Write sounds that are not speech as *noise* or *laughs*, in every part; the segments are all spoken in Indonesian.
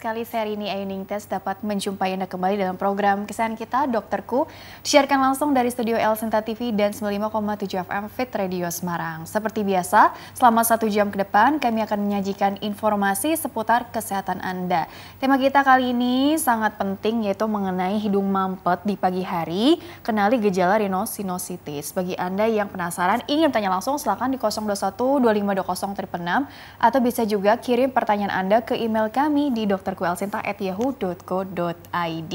sekali Serini Ayuning Tes dapat menjumpai Anda kembali dalam program kesan kita Dokterku. Disiarkan langsung dari studio El Senta TV dan 95,7 FM Fit Radio Semarang. Seperti biasa, selama satu jam ke depan kami akan menyajikan informasi seputar kesehatan Anda. Tema kita kali ini sangat penting yaitu mengenai hidung mampet di pagi hari. Kenali gejala rhinosinusitis. Bagi Anda yang penasaran ingin tanya langsung silakan di 021 2520 atau bisa juga kirim pertanyaan Anda ke email kami di dokter yahoo.co.id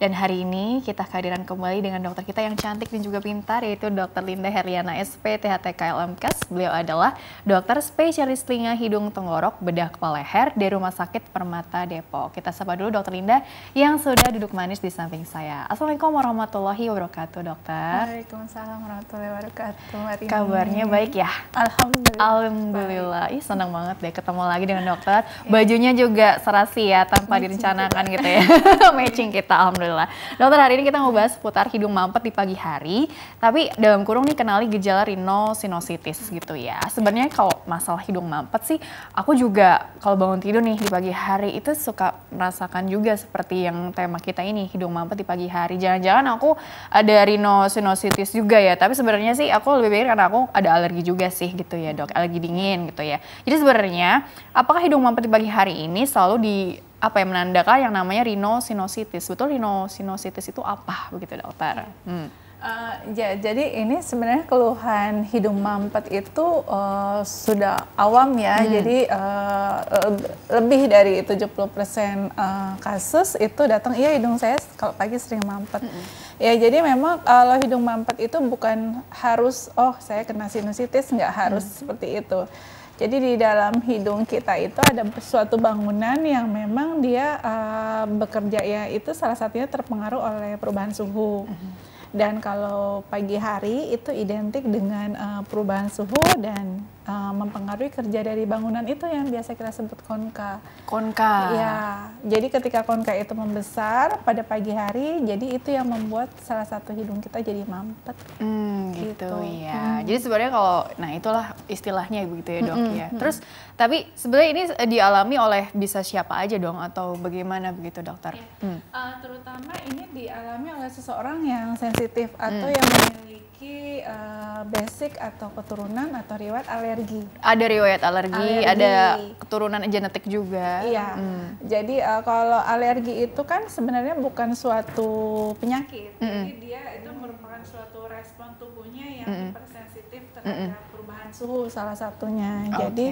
Dan hari ini kita kehadiran kembali dengan dokter kita yang cantik dan juga pintar yaitu dokter Linda Heriana SP THTK Beliau adalah dokter spesialis telinga hidung tenggorok bedah kepala leher di Rumah Sakit Permata Depok. Kita sapa dulu dokter Linda yang sudah duduk manis di samping saya. Assalamualaikum warahmatullahi wabarakatuh, Dokter. Waalaikumsalam warahmatullahi wabarakatuh. Kabarnya baik ya? Alhamdulillah. Alhamdulillah. Ih, senang banget deh ketemu lagi dengan dokter. Iya. Bajunya juga serasi ya ya tanpa direncanakan gitu ya *laughs* matching kita alhamdulillah dokter hari ini kita mau bahas seputar hidung mampet di pagi hari tapi dalam kurung nih kenali gejala rinosinositis gitu ya sebenarnya kalau masalah hidung mampet sih aku juga kalau bangun tidur nih di pagi hari itu suka merasakan juga seperti yang tema kita ini hidung mampet di pagi hari jangan-jangan aku ada rinosinositis juga ya tapi sebenarnya sih aku lebih baik karena aku ada alergi juga sih gitu ya dok alergi dingin gitu ya jadi sebenarnya apakah hidung mampet di pagi hari ini selalu di apa yang menandakan yang namanya rhinosinusitis. Betul rhinosinusitis itu apa begitu dokter? Iya. Hmm. Uh, ya, jadi ini sebenarnya keluhan hidung mampet itu uh, sudah awam ya. Hmm. Jadi uh, lebih dari 70% uh, kasus itu datang, iya hidung saya kalau pagi sering mampet. Hmm. Ya, jadi memang kalau hidung mampet itu bukan harus oh saya kena sinusitis nggak harus hmm. seperti itu. Jadi di dalam hidung kita itu ada suatu bangunan yang memang dia uh, bekerja ya itu salah satunya terpengaruh oleh perubahan suhu. Uh mhm. -huh dan kalau pagi hari itu identik dengan uh, perubahan suhu dan uh, mempengaruhi kerja dari bangunan itu yang biasa kita sebut konka. Konka. Ya, jadi ketika konka itu membesar pada pagi hari, jadi itu yang membuat salah satu hidung kita jadi mampet. Hmm, gitu, gitu ya. Hmm. Jadi sebenarnya kalau, nah itulah istilahnya begitu ya dok mm -hmm. ya. Terus tapi sebenarnya ini eh, dialami oleh bisa siapa aja dong atau bagaimana begitu dokter? Ya. Hmm. Uh, terutama ini dialami oleh seseorang yang sensitif hmm. atau hmm. yang memiliki uh, basic atau keturunan atau riwayat alergi. Ada riwayat alergi, alergi. ada keturunan genetik juga. Iya. Hmm. Jadi uh, kalau alergi itu kan sebenarnya bukan suatu penyakit. Hmm. Jadi dia itu merupakan suatu respon tubuhnya yang hmm. hipersensitif terhadap hmm suhu salah satunya. Okay. Jadi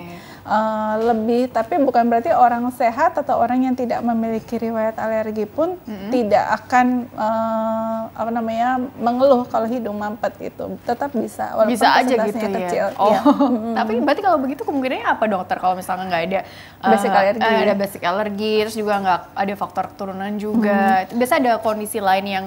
uh, lebih tapi bukan berarti orang sehat atau orang yang tidak memiliki riwayat alergi pun mm -hmm. tidak akan uh, apa namanya mengeluh kalau hidung mampet itu tetap bisa walaupun bisa aja gitu ya. kecil. ya. Oh, ya. *laughs* tapi berarti kalau begitu kemungkinannya apa dokter kalau misalnya nggak ada uh, alergi, uh, ada basic alergi, terus juga nggak ada faktor keturunan juga. Mm. Biasa ada kondisi lain yang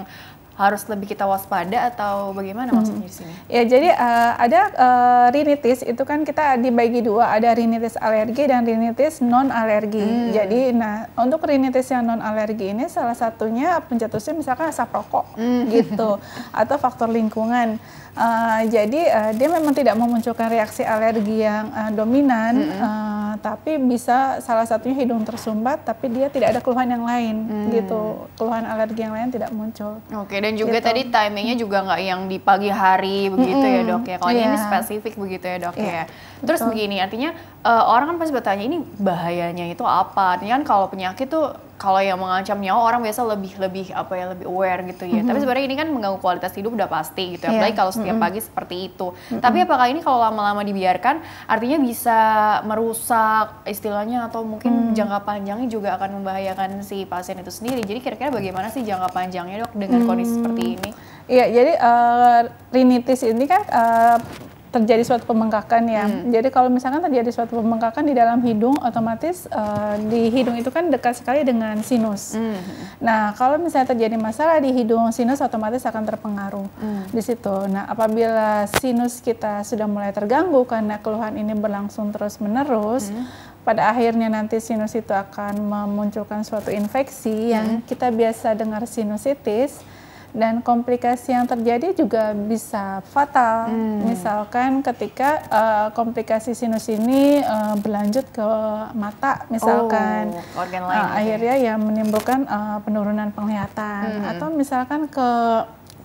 harus lebih kita waspada atau bagaimana hmm. maksudnya di sini? Ya jadi uh, ada uh, rinitis itu kan kita dibagi dua ada rinitis alergi dan rinitis non alergi. Hmm. Jadi nah untuk rinitis yang non alergi ini salah satunya pencetusnya misalkan asap rokok hmm. gitu *laughs* atau faktor lingkungan. Uh, jadi uh, dia memang tidak memunculkan reaksi alergi yang uh, dominan, mm -hmm. uh, tapi bisa salah satunya hidung tersumbat, tapi dia tidak ada keluhan yang lain, mm. gitu. Keluhan alergi yang lain tidak muncul. Oke, okay, dan juga gitu. tadi timingnya juga nggak yang di pagi hari begitu mm -hmm. ya dok ya. Kalau yeah. ini iya. spesifik begitu ya dok yeah. ya. Terus Betul. begini, artinya uh, orang kan pasti bertanya ini bahayanya itu apa? Artinya kan kalau penyakit tuh kalau yang mengancam nyawa orang biasa lebih lebih apa ya lebih aware gitu ya. Mm -hmm. Tapi sebenarnya ini kan mengganggu kualitas hidup udah pasti gitu. Ya. Yeah. kalau setiap mm -hmm. pagi seperti itu. Mm -hmm. Tapi apakah ini kalau lama-lama dibiarkan artinya bisa merusak istilahnya atau mungkin mm. jangka panjangnya juga akan membahayakan si pasien itu sendiri. Jadi kira-kira mm. bagaimana sih jangka panjangnya dok dengan mm. kondisi seperti mm. ini? Iya, jadi uh, rinitis ini kan uh, terjadi suatu pembengkakan ya. Hmm. Jadi kalau misalkan terjadi suatu pembengkakan di dalam hidung, otomatis uh, di hidung itu kan dekat sekali dengan sinus. Hmm. Nah kalau misalnya terjadi masalah di hidung, sinus otomatis akan terpengaruh hmm. di situ. Nah apabila sinus kita sudah mulai terganggu karena keluhan ini berlangsung terus menerus. Hmm pada akhirnya nanti sinus itu akan memunculkan suatu infeksi yang hmm. kita biasa dengar sinusitis dan komplikasi yang terjadi juga bisa fatal. Hmm. Misalkan ketika uh, komplikasi sinus ini uh, berlanjut ke mata misalkan oh, organ eh, lain, uh, akhirnya ya menimbulkan uh, penurunan penglihatan hmm. atau misalkan ke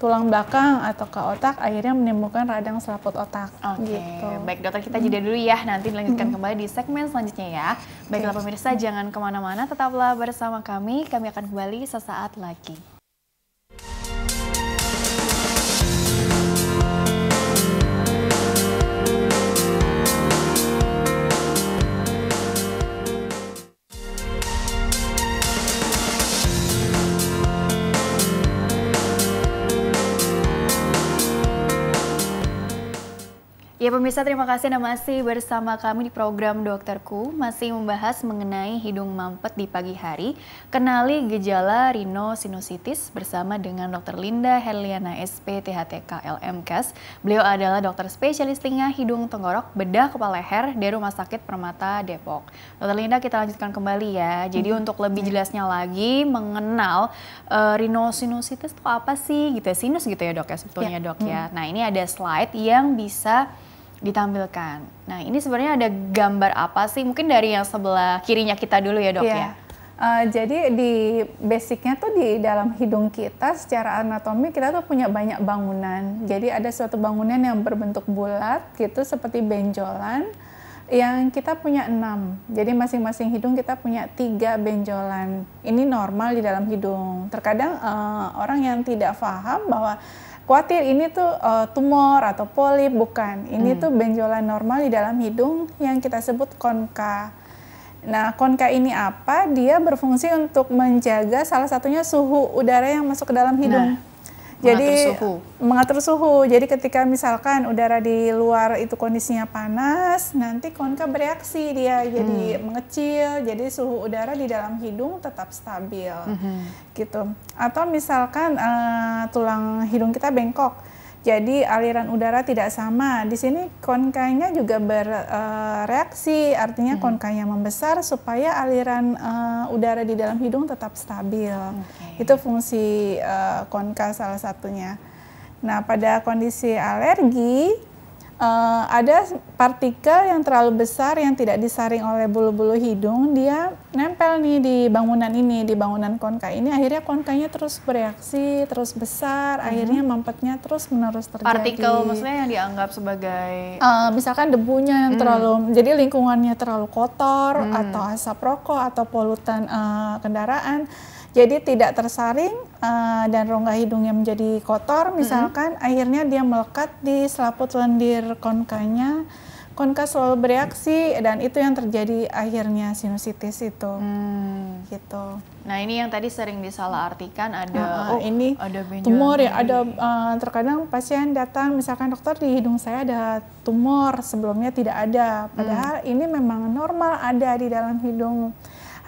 tulang belakang atau ke otak akhirnya menimbulkan radang selaput otak. Oke, okay. gitu. baik dokter kita jeda dulu ya, nanti dilanjutkan mm. kembali di segmen selanjutnya ya. Baiklah okay. pemirsa jangan kemana-mana, tetaplah bersama kami, kami akan kembali sesaat lagi. Ya pemirsa terima kasih Anda masih bersama kami di program Dokterku masih membahas mengenai hidung mampet di pagi hari. Kenali gejala rhinosinusitis bersama dengan Dokter Linda Herliana SP THTK LMKes. Beliau adalah dokter spesialis telinga, hidung, tenggorok, bedah, kepala leher dari Rumah Sakit Permata Depok. Dokter Linda kita lanjutkan kembali ya. Jadi hmm. untuk lebih ya. jelasnya lagi mengenal uh, eh, rhinosinusitis itu apa sih gitu ya, sinus gitu ya dok ya sebetulnya ya. dok ya. Hmm. Nah ini ada slide yang bisa ditampilkan. Nah, ini sebenarnya ada gambar apa sih? Mungkin dari yang sebelah kirinya kita dulu ya, Dok yeah. ya. Uh, jadi di basicnya tuh di dalam hidung kita secara anatomi kita tuh punya banyak bangunan. Jadi ada suatu bangunan yang berbentuk bulat gitu seperti benjolan yang kita punya enam. Jadi masing-masing hidung kita punya tiga benjolan. Ini normal di dalam hidung. Terkadang uh, orang yang tidak paham bahwa khawatir ini tuh uh, tumor atau polip bukan. Ini hmm. tuh benjolan normal di dalam hidung yang kita sebut konka. Nah, konka ini apa? Dia berfungsi untuk menjaga salah satunya suhu udara yang masuk ke dalam hidung. Nah jadi mengatur suhu. mengatur suhu. Jadi ketika misalkan udara di luar itu kondisinya panas, nanti konka bereaksi dia jadi hmm. mengecil, jadi suhu udara di dalam hidung tetap stabil. Hmm. Gitu. Atau misalkan uh, tulang hidung kita bengkok jadi aliran udara tidak sama. Di sini konkainya juga bereaksi, uh, artinya hmm. konkainya membesar supaya aliran uh, udara di dalam hidung tetap stabil. Okay. Itu fungsi uh, konka salah satunya. Nah, pada kondisi alergi uh, ada partikel yang terlalu besar yang tidak disaring oleh bulu-bulu hidung, dia nempel nih di bangunan ini, di bangunan konka ini, akhirnya konkanya terus bereaksi, terus besar, hmm. akhirnya mampetnya terus menerus terjadi. Partikel maksudnya yang dianggap sebagai uh, misalkan debunya yang hmm. terlalu, jadi lingkungannya terlalu kotor hmm. atau asap rokok atau polutan uh, kendaraan, jadi tidak tersaring Eh, dan rongga hidungnya menjadi kotor misalkan, mm -hmm. akhirnya dia melekat di selaput lendir konkanya. Konka selalu bereaksi dan itu yang terjadi akhirnya sinusitis itu. Hmm. Gitu. Nah, ini yang tadi sering disalahartikan ada uh, oh, ini ada tumor ya, ada uh, terkadang pasien datang misalkan dokter di hidung saya ada tumor, sebelumnya tidak ada. Hmm. Padahal hmm. ini memang normal ada di dalam hidung.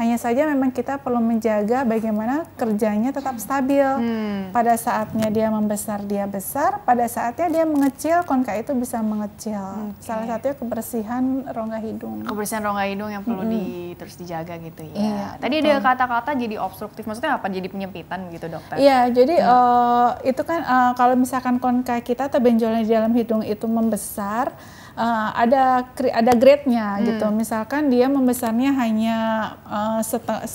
Hanya saja memang kita perlu menjaga bagaimana kerjanya tetap stabil. Hmm. Pada saatnya dia membesar dia besar, pada saatnya dia mengecil konka itu bisa mengecil. Okay. Salah satunya kebersihan rongga hidung. Kebersihan rongga hidung yang perlu hmm. di terus dijaga gitu ya. Iya, Tadi betul. ada kata-kata jadi obstruktif, maksudnya apa? Jadi penyempitan gitu dokter? Iya, jadi hmm. uh, itu kan uh, kalau misalkan konka kita atau benjolan di dalam hidung itu membesar uh, ada ada grade-nya hmm. gitu. Misalkan dia membesarnya hanya uh,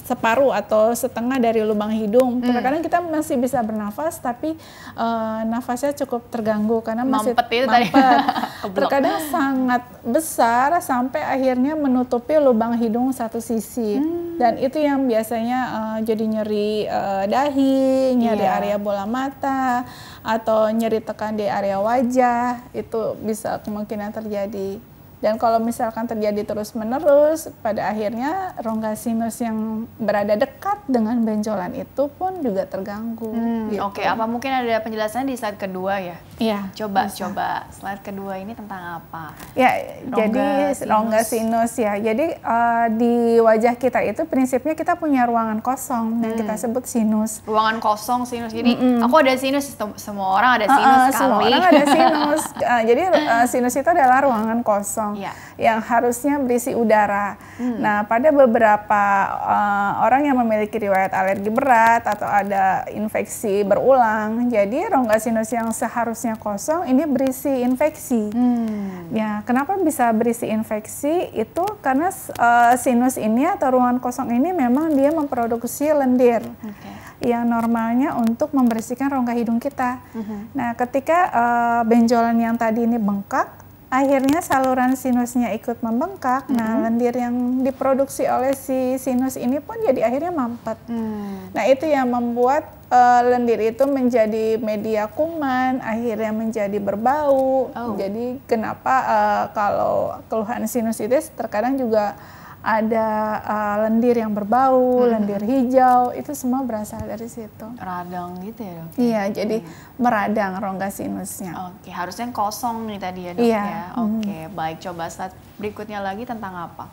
separuh atau setengah dari lubang hidung. Hmm. Terkadang kita masih bisa bernafas tapi uh, nafasnya cukup terganggu karena masih mampet. Itu mampet. *laughs* Terkadang sangat besar sampai akhirnya menutupi lubang hidung satu sisi. Hmm. Dan itu yang biasanya uh, jadi nyeri uh, dahi, nyeri yeah. area bola mata, atau nyeri tekan di area wajah itu bisa kemungkinan terjadi dan kalau misalkan terjadi terus-menerus, pada akhirnya rongga sinus yang berada dekat dengan benjolan itu pun juga terganggu. Hmm, gitu. Oke, okay. apa mungkin ada penjelasan di slide kedua ya? Iya. Coba, bisa. coba slide kedua ini tentang apa? Ya, rongga jadi sinus. rongga sinus ya. Jadi uh, di wajah kita itu prinsipnya kita punya ruangan kosong hmm. yang kita sebut sinus. Ruangan kosong sinus. Jadi mm -mm. aku ada sinus, semua orang ada sinus uh, uh, kali. Semua orang ada sinus. uh, *laughs* jadi uh, sinus itu adalah ruangan kosong kosong yeah. yang harusnya berisi udara. Hmm. Nah, pada beberapa uh, orang yang memiliki riwayat alergi berat atau ada infeksi berulang, jadi rongga sinus yang seharusnya kosong ini berisi infeksi. Hmm. Ya, kenapa bisa berisi infeksi? Itu karena uh, sinus ini atau ruangan kosong ini memang dia memproduksi lendir. Okay yang normalnya untuk membersihkan rongga hidung kita. Uh mm-hmm. -huh. Nah, ketika uh, benjolan yang tadi ini bengkak, akhirnya saluran sinusnya ikut membengkak. Mm -hmm. Nah, lendir yang diproduksi oleh si sinus ini pun jadi akhirnya mampet. Mm. Nah, itu yang membuat uh, lendir itu menjadi media kuman, akhirnya menjadi berbau. Oh. Jadi kenapa uh, kalau keluhan sinus itu terkadang juga ada uh, lendir yang berbau, hmm. lendir hijau, itu semua berasal dari situ. Radang gitu ya dok? Iya, jadi iya. meradang rongga sinusnya. Oke, harusnya kosong nih tadi ya dok iya. ya. Hmm. Oke, hmm. baik coba saat berikutnya lagi tentang apa?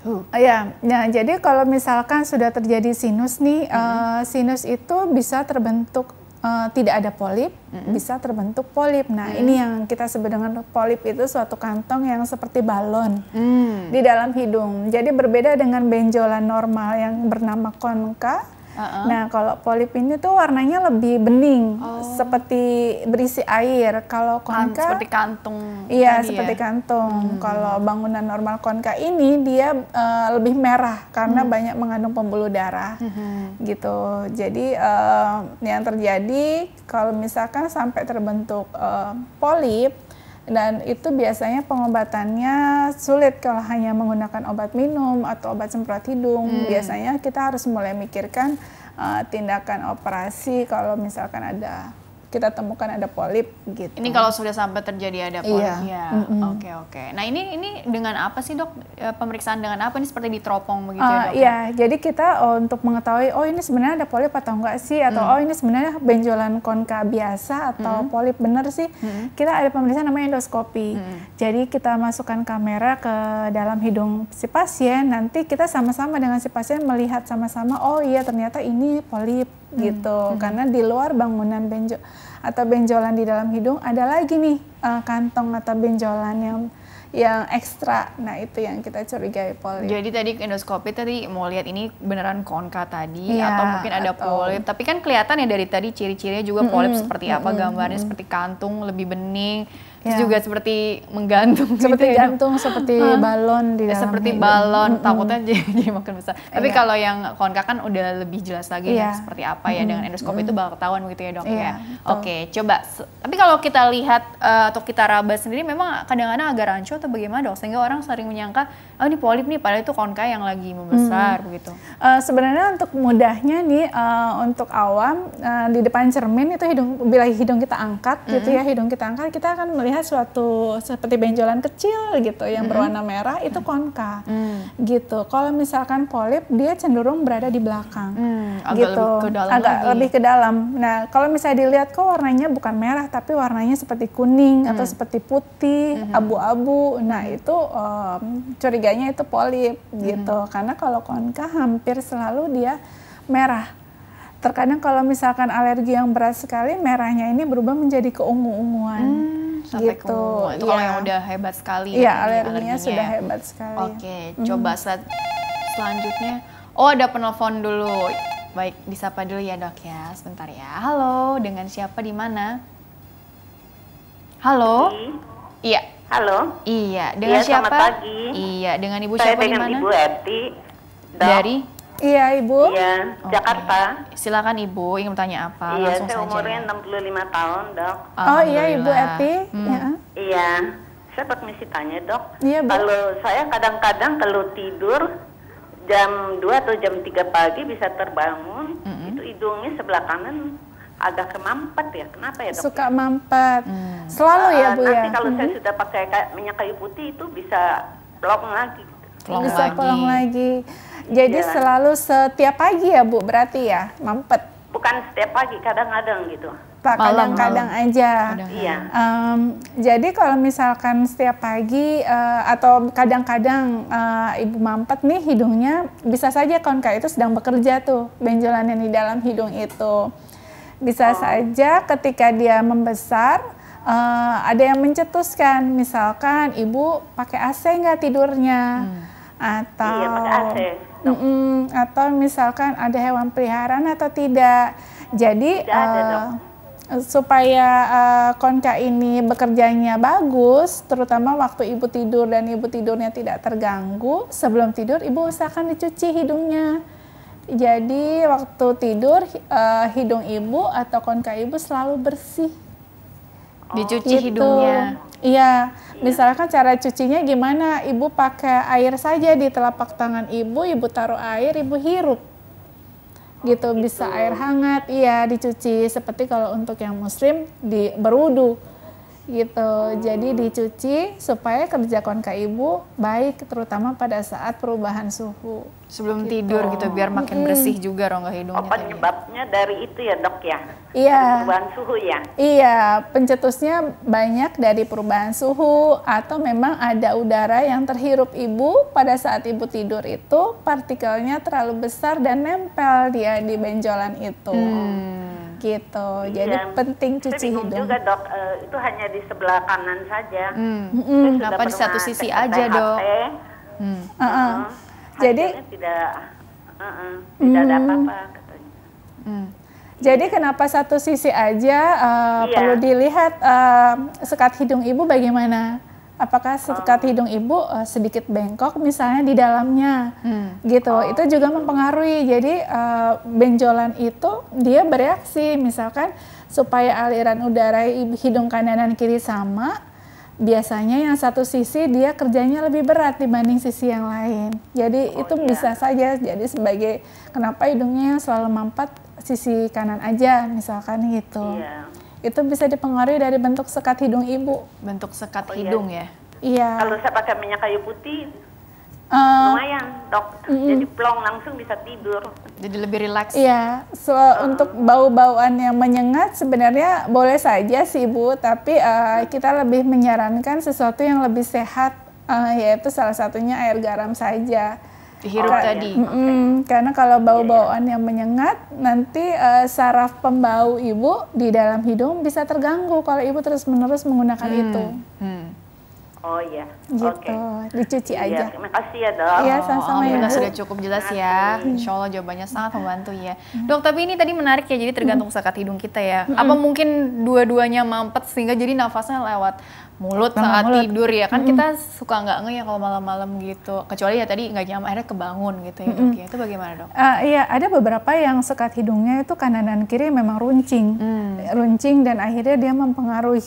Uh, ya, nah jadi kalau misalkan sudah terjadi sinus nih, hmm. uh, sinus itu bisa terbentuk uh, tidak ada polip mm-hmm. bisa terbentuk polip. Nah, mm-hmm. ini yang kita sebut dengan polip itu suatu kantong yang seperti balon mm. di dalam hidung. Jadi berbeda dengan benjolan normal yang bernama konka. Uh Nah, kalau polip ini tuh warnanya lebih bening, oh. seperti berisi air. Kalau kan, konka Kant, seperti kantung. Iya, ya? seperti ya? kantung. Hmm. Kalau bangunan normal konka ini dia uh, lebih merah karena hmm. banyak mengandung pembuluh darah. Hmm. Gitu. Jadi uh, yang terjadi kalau misalkan sampai terbentuk uh, polip dan itu biasanya pengobatannya sulit kalau hanya menggunakan obat minum atau obat semprot hidung. Hmm. Biasanya kita harus mulai mikirkan uh, tindakan operasi kalau misalkan ada kita temukan ada polip gitu. Ini kalau sudah sampai terjadi ada polip. Iya. Ya. Oke mm -hmm. oke. Okay, okay. Nah ini ini dengan apa sih dok eh, pemeriksaan dengan apa ini seperti di teropong begitu uh, ya ah, dok? Ya? Iya. Jadi kita oh, untuk mengetahui oh ini sebenarnya ada polip atau enggak sih atau mm. oh ini sebenarnya benjolan konka biasa atau mm. polip bener sih. Mm. Kita ada pemeriksaan namanya endoskopi. Mm. Jadi kita masukkan kamera ke dalam hidung si pasien. Nanti kita sama-sama dengan si pasien melihat sama-sama oh iya ternyata ini polip mm. gitu hmm. karena di luar bangunan benjol atau benjolan di dalam hidung, ada lagi nih uh, kantong atau benjolan yang yang ekstra. Nah, itu yang kita curigai polip. Ya. Jadi tadi endoskopi tadi mau lihat ini beneran konka tadi ya, atau mungkin ada atau... polip. Tapi kan kelihatan ya dari tadi ciri-cirinya juga polip mm -hmm. seperti apa, mm -hmm. gambarnya seperti kantung, lebih bening Terus yeah. juga seperti menggantung gitu seperti gitu gantung ya. seperti balon di eh, dalam seperti hidup. balon mm -hmm. takutnya jadi, *laughs* jadi makin besar tapi iya. kalau yang konka kan udah lebih jelas lagi yeah. ya iya. seperti apa ya dengan endoskopi mm -hmm. itu bakal ketahuan gitu ya dok yeah, ya iya, oke okay, coba tapi kalau kita lihat uh, eh, atau kita raba sendiri memang kadang-kadang agak rancu atau bagaimana dok sehingga orang sering menyangka oh ini polip nih padahal itu konka yang lagi membesar mm. begitu uh, sebenarnya untuk mudahnya nih uh, untuk awam uh, di depan cermin itu hidung bila hidung kita angkat mm -hmm. gitu ya hidung kita angkat kita akan melihat suatu seperti benjolan kecil gitu yang -hmm. berwarna merah itu mm-hmm. konka mm. gitu. Kalau misalkan polip dia cenderung berada di belakang mm, agak gitu, lebih ke dalam agak lagi. lebih ke dalam. Nah kalau misalnya dilihat kok warnanya bukan merah tapi warnanya seperti kuning mm. atau seperti putih mm abu-abu. Nah mm-hmm. itu um, curiganya itu polip gitu mm. karena kalau konka hampir selalu dia merah Terkadang kalau misalkan alergi yang berat sekali, merahnya ini berubah menjadi keungu-unguan. Hmm sampai gitu. Keungu. Itu ya. kalau iya. yang udah hebat sekali. ya, ya, alerginya, alerginya sudah ya. hebat sekali. Oke, -hmm. coba sel selanjutnya. Oh, ada penelpon dulu. Baik, disapa dulu ya, Dok ya. Sebentar ya. Halo, dengan siapa di mana? Halo? Iya. Halo? Iya, dengan ya, siapa? Pagi. Iya, dengan Ibu Saya siapa di mana? Ibu Eti. Dari Iya, Ibu. Iya, okay. Jakarta. Silakan Ibu ingin bertanya apa? Iya, Langsung saya saja. umurnya 65 tahun, Dok. Oh, iya, Ibu Epi. Hmm. Ya. Iya. Saya permisi tanya, Dok. Iya, Bu. Kalau saya kadang-kadang kalau tidur jam 2 atau jam 3 pagi bisa terbangun, mm -hmm. itu hidungnya sebelah kanan agak kemampet ya. Kenapa ya, Dok? Suka mampet. Hmm. Selalu ya, eh, Bu uh, ya. Nanti kalau mm -hmm. saya mm-hmm. sudah pakai minyak kayu putih itu bisa blok lagi. Pelong bisa lagi. lagi. Jadi jalan. Iya selalu setiap pagi ya Bu berarti ya mampet? Bukan setiap pagi, kadang-kadang gitu. Pak kadang-kadang aja. Iya. Um, jadi kalau misalkan setiap pagi uh, atau kadang-kadang uh, ibu mampet nih hidungnya bisa saja konka itu sedang bekerja tuh benjolan yang di dalam hidung itu. Bisa oh. saja ketika dia membesar uh, ada yang mencetuskan misalkan ibu pakai AC nggak tidurnya hmm. atau iya, pakai AC gitu. Mm -hmm. atau misalkan ada hewan peliharaan atau tidak. Jadi tidak ada, uh, supaya uh, eh, konka ini bekerjanya bagus, terutama waktu ibu tidur dan ibu tidurnya tidak terganggu, sebelum tidur ibu usahakan dicuci hidungnya. Jadi waktu tidur uh, hidung ibu atau konka ibu selalu bersih Oh. dicuci gitu. hidungnya. Iya, misalkan cara cucinya gimana? Ibu pakai air saja di telapak tangan ibu, ibu taruh air, ibu hirup. Oh, gitu, gitu. bisa air hangat, iya dicuci. Seperti kalau untuk yang muslim di berudu gitu. Jadi dicuci supaya kerja konka ibu baik terutama pada saat perubahan suhu. Sebelum gitu. tidur gitu biar makin hmm. bersih juga rongga hidungnya. Apa oh, penyebabnya tadi. dari itu ya, Dok ya. Iya. perubahan suhu ya. Iya, pencetusnya banyak dari perubahan suhu atau memang ada udara yang terhirup ibu pada saat ibu tidur itu partikelnya terlalu besar dan nempel dia di benjolan itu. Hmm gitu. Iya. Jadi penting cuci hidung. juga dok, uh, itu hanya di sebelah kanan saja. Hmm. Hmm. hmm. Kenapa di satu sisi aja dok? Hmm. Uh -uh. Jadi tidak uh -uh. tidak hmm. ada apa-apa hmm. Jadi iya. kenapa satu sisi aja uh, iya. perlu dilihat uh, sekat hidung ibu bagaimana? apakah sekat hidung ibu uh, sedikit bengkok misalnya di dalamnya hmm. gitu oh. itu juga mempengaruhi jadi uh, benjolan itu dia bereaksi misalkan supaya aliran udara hidung kanan dan kiri sama biasanya yang satu sisi dia kerjanya lebih berat dibanding sisi yang lain jadi oh, itu iya. bisa saja jadi sebagai kenapa hidungnya selalu mampet sisi kanan aja misalkan gitu iya itu bisa dipengaruhi dari bentuk sekat hidung ibu. Bentuk sekat oh, iya. hidung ya? Iya. Kalau saya pakai minyak kayu putih, uh, lumayan dok. Mm, jadi plong langsung bisa tidur. Jadi lebih rileks. Iya. So, uh. Untuk bau-bauan yang menyengat sebenarnya boleh saja sih ibu, tapi uh, kita lebih menyarankan sesuatu yang lebih sehat, uh, yaitu salah satunya air garam saja dihirup oh, tadi. Mm -mm, Karena kalau bau-bauan yeah, yeah. yang menyengat, nanti uh, saraf pembau ibu di dalam hidung bisa terganggu kalau ibu terus-menerus menggunakan hmm. itu. Hmm. Oh iya gitu okay. dicuci iya, aja. Ya, terima ya dok. Iya sama-sama oh, ya. sudah cukup jelas ya. Hmm. Insya Allah jawabannya sangat hmm. membantu ya. Hmm. Dok tapi ini tadi menarik ya jadi tergantung sekat hidung kita ya. Apa mungkin dua-duanya mampet sehingga jadi nafasnya lewat mulut saat mulut. tidur ya kan mm kita suka nggak nge ya kalau malam-malam gitu kecuali ya tadi nggak nyam akhirnya kebangun gitu ya mm ya itu bagaimana dok? Uh, iya ada beberapa yang sekat hidungnya itu kanan dan kiri memang runcing mm. runcing dan akhirnya dia mempengaruhi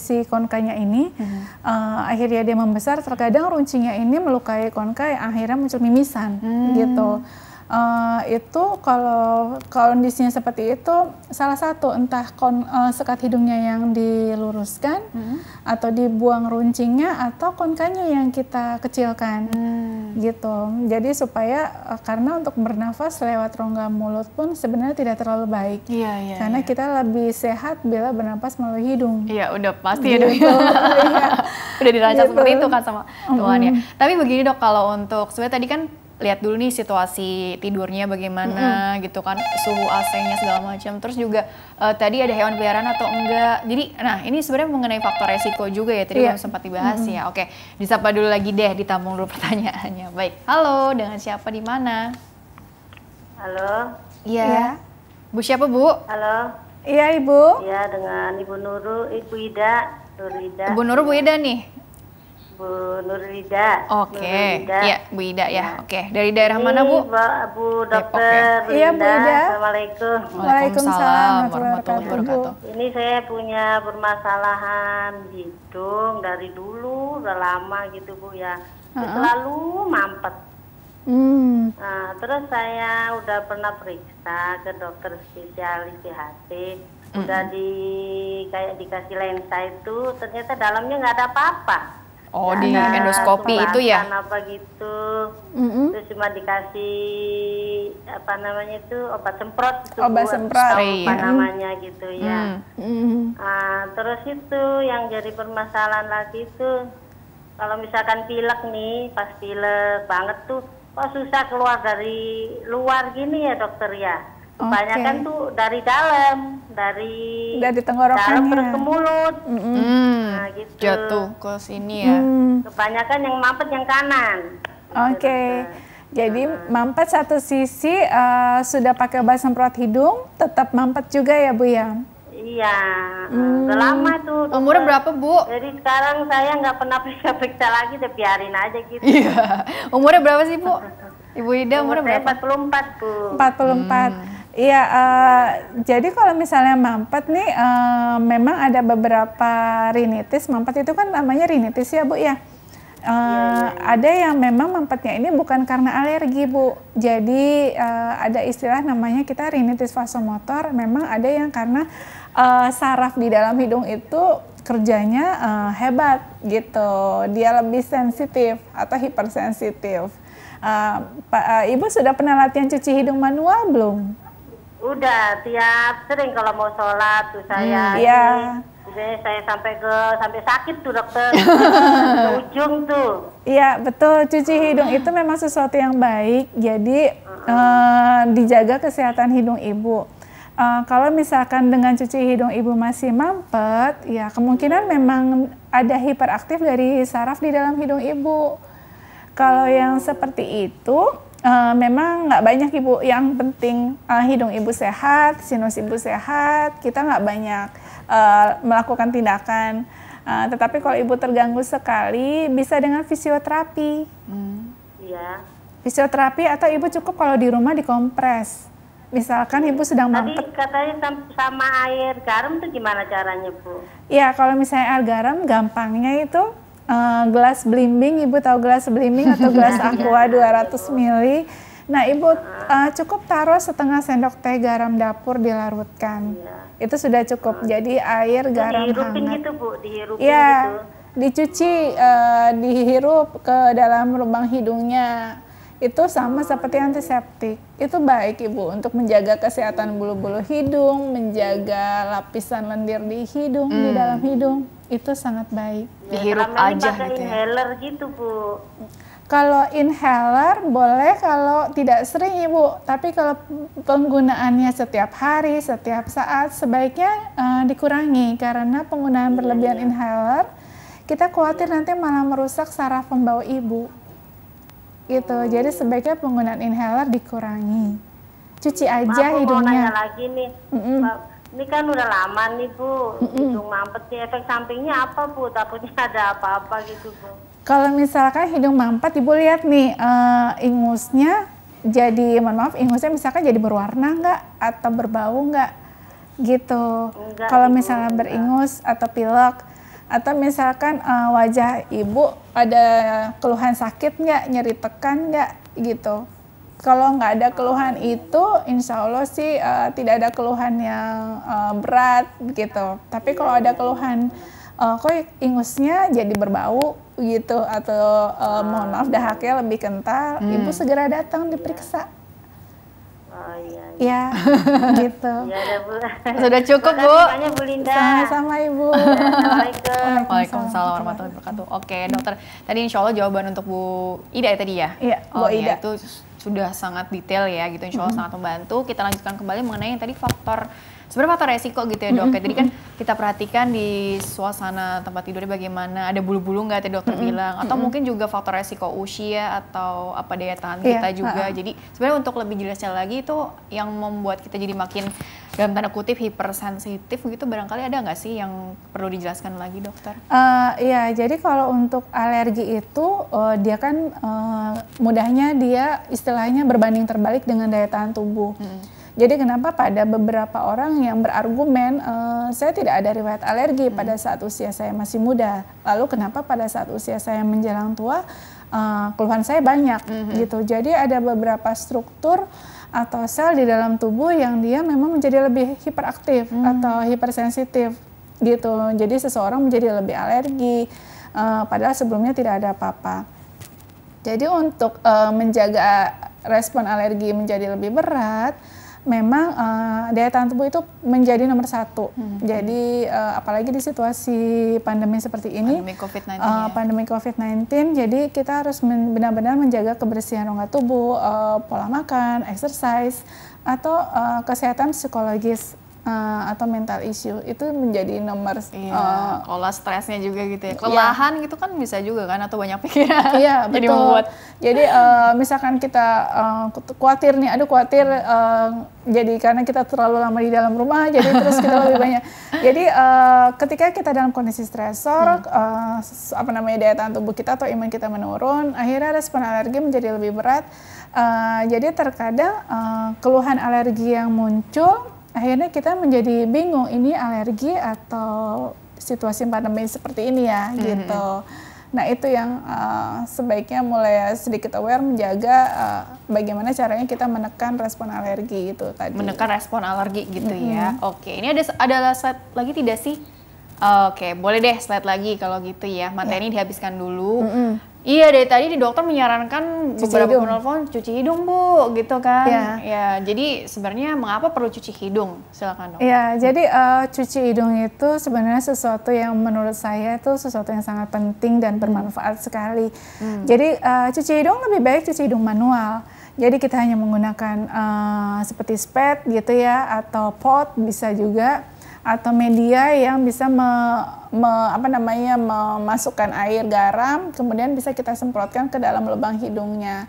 si konkanya ini mm uh, akhirnya dia membesar besar terkadang runcingnya ini melukai konka akhirnya muncul mimisan hmm. gitu uh, itu kalau kondisinya seperti itu salah satu entah kon, uh, sekat hidungnya yang diluruskan hmm. atau dibuang runcingnya atau konkanya yang kita kecilkan hmm. gitu jadi supaya uh, karena untuk bernafas lewat rongga mulut pun sebenarnya tidak terlalu baik iya, iya, iya. karena iya. kita lebih sehat bila bernapas melalui hidung iya udah pasti ya, gitu, *laughs* ya dok udah dirancang gitu. seperti itu kan sama tuannya mm -hmm. tapi begini dok kalau untuk sebenarnya tadi kan lihat dulu nih situasi tidurnya bagaimana mm -hmm. gitu kan suhu AC-nya segala macam terus juga uh, tadi ada hewan peliharaan atau enggak jadi nah ini sebenarnya mengenai faktor resiko juga ya tadi yeah. belum sempat dibahas mm -hmm. ya oke disapa dulu lagi deh ditampung dulu pertanyaannya baik halo dengan siapa di mana halo iya ya. bu siapa bu halo iya ibu iya dengan ibu Nurul ibu Ida Nurul ibu Nurul bu Ida nih Bu Nurida. Oke. Okay. Iya, Bu Ida ya. ya. Oke. Okay. Dari daerah Ini, iya, mana, Bu? Bu, Bu ya? Dokter Iya, Bu Ida. Assalamualaikum. Waalaikumsalam warahmatullahi wabarakatuh. Ini saya punya permasalahan hidung dari dulu, udah lama gitu, Bu ya. -uh. Selalu mampet. Hmm. Nah, terus saya udah pernah periksa ke dokter spesialis THT udah di kayak dikasih lensa itu ternyata dalamnya nggak ada apa-apa Oh ya, di endoskopi itu ya? apa gitu, mm-hmm. terus cuma dikasih apa namanya itu obat semprot, itu obat semprot, apa namanya gitu ya. Mm-hmm. Nah, terus itu yang jadi permasalahan lagi itu kalau misalkan pilek nih, pas pilek banget tuh, kok susah keluar dari luar gini ya dokter ya? Kebanyakan okay. tuh dari dalam, dari dari tenggorokan Dalam ke mulut. Mm Nah, gitu. Jatuh ke sini ya. Mm. Kebanyakan yang mampet yang kanan. Oke. Okay. Gitu, Jadi hmm. mampet satu sisi uh, sudah pakai obat semprot hidung, tetap mampet juga ya Bu ya? Iya, hmm. lama tuh. Umur berapa Bu? Jadi sekarang saya nggak pernah periksa-periksa *laughs* lagi, udah biarin aja gitu. Iya, umurnya berapa sih Bu? *laughs* Ibu Ida umurnya berapa? 44 Bu. 44. Hmm. Iya, uh, jadi kalau misalnya mampet nih, uh, memang ada beberapa rinitis. Mampet itu kan namanya rinitis ya, Bu ya. Uh, ya, Ada yang memang mampetnya ini bukan karena alergi, Bu. Jadi uh, ada istilah namanya kita rinitis vasomotor. Memang ada yang karena uh, saraf di dalam hidung itu kerjanya uh, hebat gitu. Dia lebih sensitif atau hipersensitif. Uh, Pak, uh, Ibu sudah pernah latihan cuci hidung manual belum? Udah tiap sering kalau mau sholat tuh saya. Hmm, iya. saya sampai ke sampai sakit tuh dokter *laughs* ke ujung tuh. Iya betul cuci hidung itu memang sesuatu yang baik. Jadi uh dijaga kesehatan hidung ibu. Uh, kalau misalkan dengan cuci hidung ibu masih mampet, ya kemungkinan memang ada hiperaktif dari saraf di dalam hidung ibu. Kalau yang mm. seperti itu, Uh, memang nggak banyak ibu yang penting uh, hidung ibu sehat, sinus ibu sehat, kita nggak banyak uh, melakukan tindakan. Uh, tetapi kalau ibu terganggu sekali bisa dengan fisioterapi. Hmm. Iya. Fisioterapi atau ibu cukup kalau di rumah dikompres. Misalkan iya. ibu sedang Tadi katanya sama air garam itu gimana caranya bu? Iya, kalau misalnya air garam gampangnya itu Eh, gelas blimbing ibu tahu gelas blimbing atau gelas *laughs* aqua 200 ml. Nah, ibu uh, cukup taruh setengah sendok teh garam dapur dilarutkan. Iya. Itu sudah cukup. Nah, jadi iya. air itu garam dihirupin hangat. Gitu, Bu, dihirupin ya, gitu. dicuci uh, dihirup ke dalam lubang hidungnya itu sama seperti antiseptik. Itu baik Ibu untuk menjaga kesehatan bulu-bulu hidung, menjaga lapisan lendir di hidung, hmm. di dalam hidung. Itu sangat baik. Dihirup aja gitu ya. inhaler gitu, Bu. Kalau inhaler boleh kalau tidak sering Ibu, tapi kalau penggunaannya setiap hari, setiap saat sebaiknya uh, dikurangi karena penggunaan iya, berlebihan iya. inhaler kita khawatir nanti malah merusak saraf pembawa ibu gitu. Jadi sebaiknya penggunaan inhaler dikurangi. Cuci aja Maaf, hidungnya. Mau lagi nih. Mm -mm. Ini kan udah lama nih Bu, mm -mm. hidung mampet nih. Efek sampingnya apa Bu? Takutnya *laughs* ada apa-apa gitu Bu. Kalau misalkan hidung mampet, Ibu lihat nih uh, ingusnya jadi, mohon maaf, ingusnya misalkan jadi berwarna nggak atau berbau nggak gitu. Kalau misalnya beringus atau pilek, atau misalkan uh, wajah ibu ada keluhan sakit nggak, nyeri tekan nggak gitu. Kalau nggak ada keluhan oh. itu, insya Allah sih uh, tidak ada keluhan yang uh, berat gitu. Tapi kalau ada iya. keluhan uh, kok ingusnya jadi berbau gitu atau uh, mohon ah. maaf dahaknya lebih kental, hmm. ibu segera datang diperiksa Oh iya. Iya. iya *laughs* gitu. Ya, ada, Sudah *laughs* cukup, Bu. Banyak, Bu Linda. Sama-sama, Ibu. Iya, Assalamualaikum. Waalaikumsalam warahmatullahi wabarakatuh. Oke, dokter. Tadi insya Allah jawaban untuk Bu Ida ya tadi ya? Iya, Bu oh, iya, Ida. Ya, itu sudah sangat detail ya gitu insya Allah mm -hmm. sangat membantu kita lanjutkan kembali mengenai yang tadi faktor sebenarnya faktor resiko gitu ya dok. Mm -hmm. Jadi kan kita perhatikan di suasana tempat tidurnya bagaimana, ada bulu-bulu nggak tadi dokter mm -hmm. bilang, atau mm -hmm. mungkin juga faktor resiko usia atau apa daya tahan yeah. kita juga. Uh -huh. Jadi sebenarnya untuk lebih jelasnya lagi itu yang membuat kita jadi makin dalam tanda kutip hipersensitif gitu barangkali ada nggak sih yang perlu dijelaskan lagi dokter? Uh, ya jadi kalau untuk alergi itu uh, dia kan uh, mudahnya dia istilahnya berbanding terbalik dengan daya tahan tubuh. Hmm. Jadi kenapa pada beberapa orang yang berargumen e, saya tidak ada riwayat alergi hmm. pada saat usia saya masih muda. Lalu kenapa pada saat usia saya menjelang tua e, keluhan saya banyak hmm. gitu. Jadi ada beberapa struktur atau sel di dalam tubuh yang dia memang menjadi lebih hiperaktif hmm. atau hipersensitif gitu. Jadi seseorang menjadi lebih alergi uh, padahal sebelumnya tidak ada apa-apa. Jadi untuk uh, menjaga respon alergi menjadi lebih berat, memang uh, daya tahan tubuh itu menjadi nomor satu. Hmm. hmm. Jadi uh, apalagi di situasi pandemi seperti ini, pandemi COVID-19, uh, covid eh, ya. jadi kita harus benar-benar menjaga kebersihan rongga tubuh, uh, pola makan, exercise, atau uh, kesehatan psikologis Eh, atau mental issue itu menjadi nomor iya, uh, stresnya juga gitu ya iya. kelelahan iya. gitu kan bisa juga kan atau banyak pikiran *laughs* iya *laughs* jadi betul membuat. jadi uh, misalkan kita uh, khawatir nih aduh khawatir uh, jadi karena kita terlalu lama di dalam rumah jadi terus kita lebih *laughs* banyak jadi uh, ketika kita dalam kondisi stresor hmm. uh, apa namanya daya tahan tubuh kita atau imun kita menurun akhirnya respon alergi menjadi lebih berat uh, jadi terkadang uh, keluhan alergi yang muncul akhirnya kita menjadi bingung ini alergi atau situasi pandemi seperti ini ya mm -hmm. gitu. Nah itu yang uh, sebaiknya mulai sedikit aware menjaga uh, bagaimana caranya kita menekan respon alergi itu tadi. Menekan respon alergi gitu mm -hmm. ya. Oke ini ada ada slide lagi tidak sih? Oke, boleh deh slide lagi kalau gitu ya. Materi yeah. dihabiskan dulu. Mm -hmm. Iya dari tadi di dokter menyarankan cuci beberapa hidung. penelpon cuci hidung bu gitu kan. Ya, ya jadi sebenarnya mengapa perlu cuci hidung? Silakan dok. Iya jadi uh, cuci hidung itu sebenarnya sesuatu yang menurut saya itu sesuatu yang sangat penting dan hmm. bermanfaat hmm. sekali. Hmm. Jadi uh, cuci hidung lebih baik cuci hidung manual. Jadi kita hanya menggunakan uh, seperti spade gitu ya atau pot bisa juga atau media yang bisa me, me, apa namanya memasukkan air garam kemudian bisa kita semprotkan ke dalam lubang hidungnya.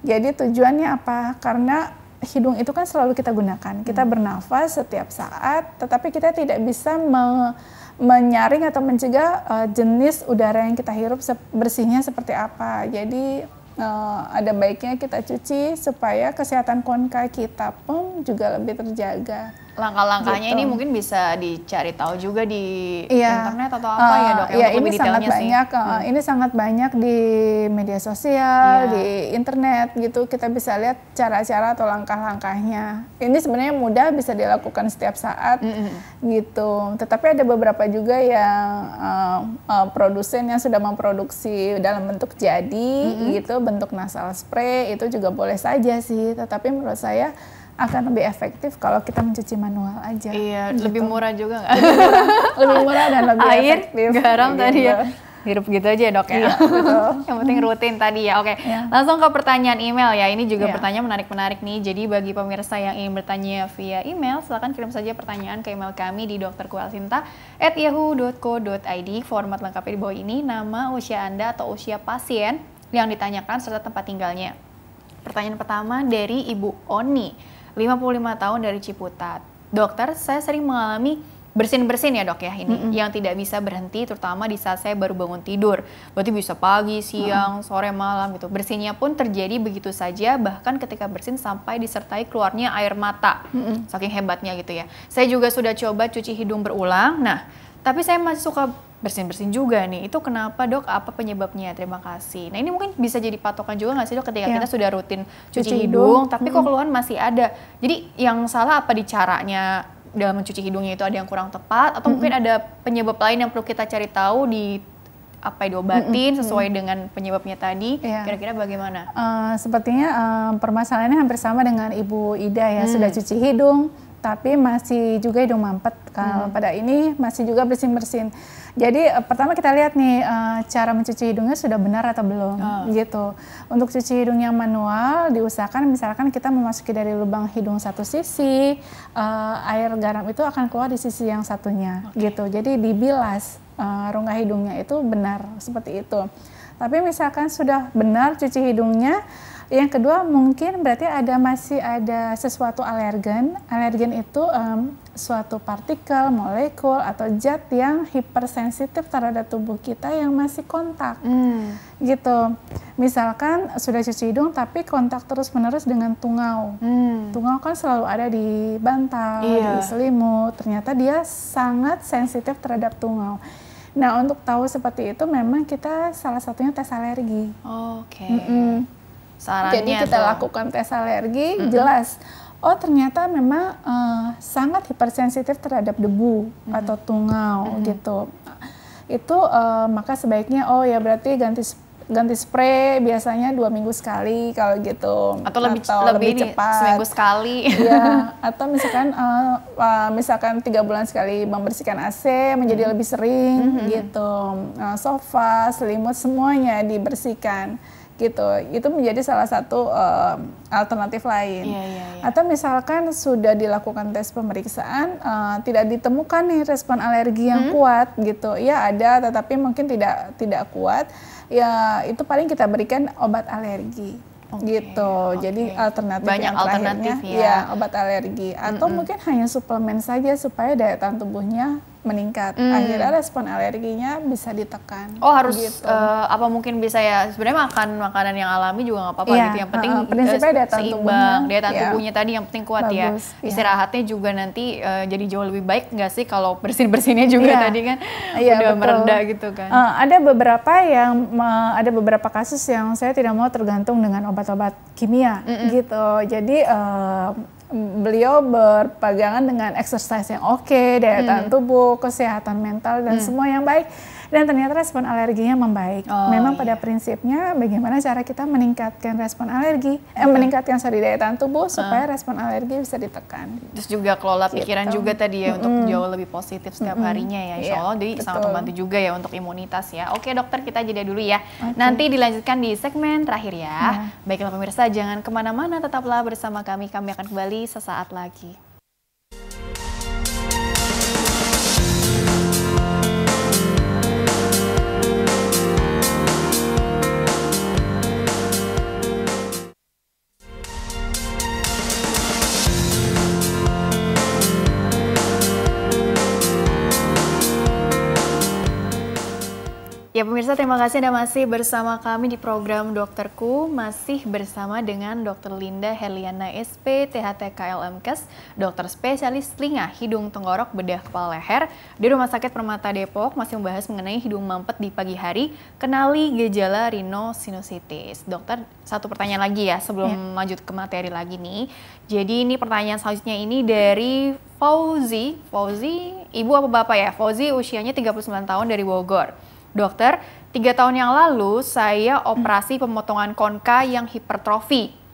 Jadi tujuannya apa? Karena hidung itu kan selalu kita gunakan. Kita hmm. bernafas setiap saat, tetapi kita tidak bisa me, menyaring atau mencegah uh, jenis udara yang kita hirup se bersihnya seperti apa. Jadi uh, ada baiknya kita cuci supaya kesehatan konka kita pun juga lebih terjaga langkah-langkahnya gitu. ini mungkin bisa dicari tahu juga di iya. internet atau apa uh, ya dok? ya, ini sangat sih. banyak. Uh, Ini sangat banyak di media sosial, yeah. di internet gitu. Kita bisa lihat cara-cara atau langkah-langkahnya. Ini sebenarnya mudah bisa dilakukan setiap saat mm -hmm. gitu. Tetapi ada beberapa juga yang uh, uh, produsen yang sudah memproduksi dalam bentuk jadi mm -hmm. gitu, bentuk nasal spray itu juga boleh saja sih. Tetapi menurut saya akan lebih efektif kalau kita mencuci manual aja. Iya, gitu. lebih murah juga nggak? Lebih, murah, lebih murah dan lebih Air, efektif. garam gitu. tadi ya. Hirup gitu aja ya, dok ya. Iya, betul. *laughs* Yang penting rutin tadi ya. Oke, iya. langsung ke pertanyaan email ya. Ini juga iya. pertanyaan menarik-menarik nih. Jadi bagi pemirsa yang ingin bertanya via email, silahkan kirim saja pertanyaan ke email kami di at yahoo.co.id. Format lengkapnya di bawah ini, nama, usia Anda atau usia pasien yang ditanyakan serta tempat tinggalnya. Pertanyaan pertama dari Ibu Oni. 55 tahun dari Ciputat. Dokter, saya sering mengalami bersin-bersin ya dok ya ini mm -hmm. yang tidak bisa berhenti terutama di saat saya baru bangun tidur berarti bisa pagi siang sore malam gitu bersinnya pun terjadi begitu saja bahkan ketika bersin sampai disertai keluarnya air mata mm -hmm. saking hebatnya gitu ya saya juga sudah coba cuci hidung berulang nah tapi saya masih suka bersin-bersin juga nih. Itu kenapa dok? Apa penyebabnya? Terima kasih. Nah ini mungkin bisa jadi patokan juga nggak sih dok ketika ya. kita sudah rutin cuci, cuci hidung, hidung, tapi hmm. kok keluhan masih ada. Jadi yang salah apa di caranya dalam mencuci hidungnya itu ada yang kurang tepat atau -hmm. mungkin ada penyebab lain yang perlu kita cari tahu di apa diobatin mm sesuai dengan penyebabnya tadi iya. kira-kira bagaimana? Uh, sepertinya uh, permasalahannya hampir sama dengan Ibu Ida ya hmm. sudah mm. cuci hidung tapi masih juga hidung mampet kalau hmm. pada ini masih juga bersin-bersin. Jadi uh, pertama kita lihat nih uh, cara mencuci hidungnya sudah benar atau belum uh. gitu. Untuk cuci hidung yang manual diusahakan misalkan kita memasuki dari lubang hidung satu sisi, uh, air garam itu akan keluar di sisi yang satunya okay. gitu. Jadi dibilas uh, rongga hidungnya itu benar seperti itu. Tapi misalkan sudah benar cuci hidungnya, yang kedua mungkin berarti ada masih ada sesuatu alergen. Alergen itu um, suatu partikel, molekul atau zat yang hipersensitif terhadap tubuh kita yang masih kontak. Hmm. Gitu. Misalkan sudah cuci hidung tapi kontak terus-menerus dengan tungau. Hmm. Tungau kan selalu ada di bantal, iya. di selimut. Ternyata dia sangat sensitif terhadap tungau. Nah, untuk tahu seperti itu memang kita salah satunya tes alergi. Oke. Okay. Mm -mm. Jadi kita tuh. lakukan tes alergi mm -hmm. jelas oh ternyata memang uh, sangat hipersensitif terhadap debu mm-hmm. atau tungau mm-hmm. gitu. Itu uh, maka sebaiknya oh ya berarti ganti ganti spray biasanya dua minggu sekali kalau gitu atau lebih atau lebih, lebih cepat seminggu sekali ya atau misalkan uh, uh, misalkan tiga bulan sekali membersihkan AC menjadi hmm. lebih sering -hmm. gitu uh, sofa selimut semuanya dibersihkan gitu itu menjadi salah satu um, alternatif lain yeah, yeah, yeah. atau misalkan sudah dilakukan tes pemeriksaan uh, tidak ditemukan nih respon alergi yang hmm. kuat gitu ya ada tetapi mungkin tidak tidak kuat ya itu paling kita berikan obat alergi okay, gitu okay. jadi alternatif banyak yang alternatif ya. ya obat alergi atau mm -mm. mungkin hanya suplemen saja supaya daya tahan tubuhnya meningkat. Hmm. Akhirnya respon alerginya bisa ditekan. Oh harus gitu. uh, apa mungkin bisa ya sebenarnya makan makanan yang alami juga nggak apa-apa yeah. gitu. Yang penting uh, prinsipnya daya tahan seimbang, daya tahan yeah. tubuhnya tadi yang penting kuat ya. Bagus, ya. Yeah. Istirahatnya juga nanti uh, jadi jauh lebih baik nggak sih kalau bersin bersinnya juga yeah. tadi kan yeah, udah betul. merendah gitu kan. Uh, ada beberapa yang uh, ada beberapa kasus yang saya tidak mau tergantung dengan obat-obat kimia mm -mm. gitu. Jadi uh, beliau berpegangan dengan exercise yang oke, okay, daya tahan hmm. tubuh, kesehatan mental dan hmm. semua yang baik dan ternyata respon alerginya membaik. Oh, Memang iya. pada prinsipnya bagaimana cara kita meningkatkan respon alergi, eh, hmm. meningkatkan sari daya tahan tubuh supaya hmm. respon alergi bisa ditekan. Terus juga kelola gitu. pikiran juga tadi ya -hmm. untuk jauh lebih positif setiap -hmm. harinya ya, Insya iya, Allah. Yeah, jadi betul. sangat membantu juga ya untuk imunitas ya. Oke dokter kita jeda dulu ya. Okay. Nanti dilanjutkan di segmen terakhir ya. Nah. Baiklah pemirsa jangan kemana-mana tetaplah bersama kami. Kami akan kembali sesaat lagi. Ya pemirsa terima kasih Anda masih bersama kami di program Dokterku masih bersama dengan Dr. Linda Heliana SP THT KLMKes, dokter spesialis telinga, hidung, tenggorok, bedah, kepala leher di Rumah Sakit Permata Depok masih membahas mengenai hidung mampet di pagi hari, kenali gejala rhinosinusitis. Dokter, satu pertanyaan lagi ya sebelum ya. lanjut ke materi lagi nih. Jadi ini pertanyaan selanjutnya ini dari Fauzi, Fauzi ibu apa bapak ya? Fauzi usianya 39 tahun dari Bogor. Dokter, tiga tahun yang lalu saya operasi pemotongan konka yang hipertrofi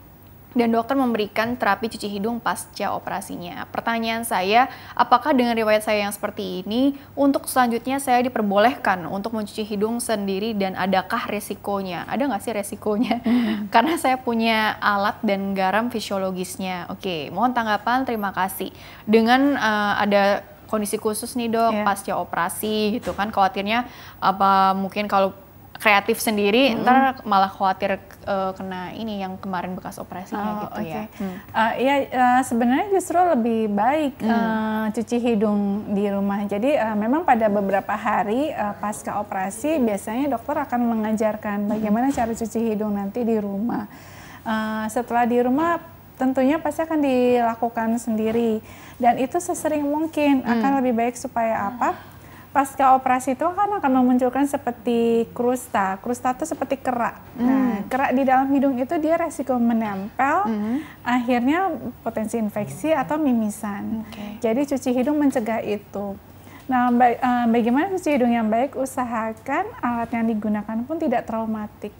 dan dokter memberikan terapi cuci hidung pasca operasinya. Pertanyaan saya, apakah dengan riwayat saya yang seperti ini, untuk selanjutnya saya diperbolehkan untuk mencuci hidung sendiri dan adakah resikonya? Ada nggak sih resikonya? Hmm. *laughs* Karena saya punya alat dan garam fisiologisnya. Oke, mohon tanggapan, terima kasih. Dengan uh, ada kondisi khusus nih dok yeah. pasca operasi gitu kan khawatirnya apa mungkin kalau kreatif sendiri mm -hmm. ntar malah khawatir uh, kena ini yang kemarin bekas operasinya oh, gitu okay. ya. Hmm. Uh, ya uh, sebenarnya justru lebih baik hmm. uh, cuci hidung di rumah. Jadi uh, memang pada beberapa hari uh, pasca operasi biasanya dokter akan mengajarkan bagaimana hmm. cara cuci hidung nanti di rumah. Uh, setelah di rumah tentunya pasti akan dilakukan sendiri dan itu sesering mungkin hmm. akan lebih baik supaya apa? Pasca operasi itu kan akan memunculkan seperti krusta. Krusta itu seperti kerak. Hmm. Nah, kerak di dalam hidung itu dia resiko menempel, hmm. akhirnya potensi infeksi atau mimisan. Okay. Jadi cuci hidung mencegah itu. Nah, baik, eh, bagaimana cuci hidung yang baik? Usahakan alat yang digunakan pun tidak traumatik.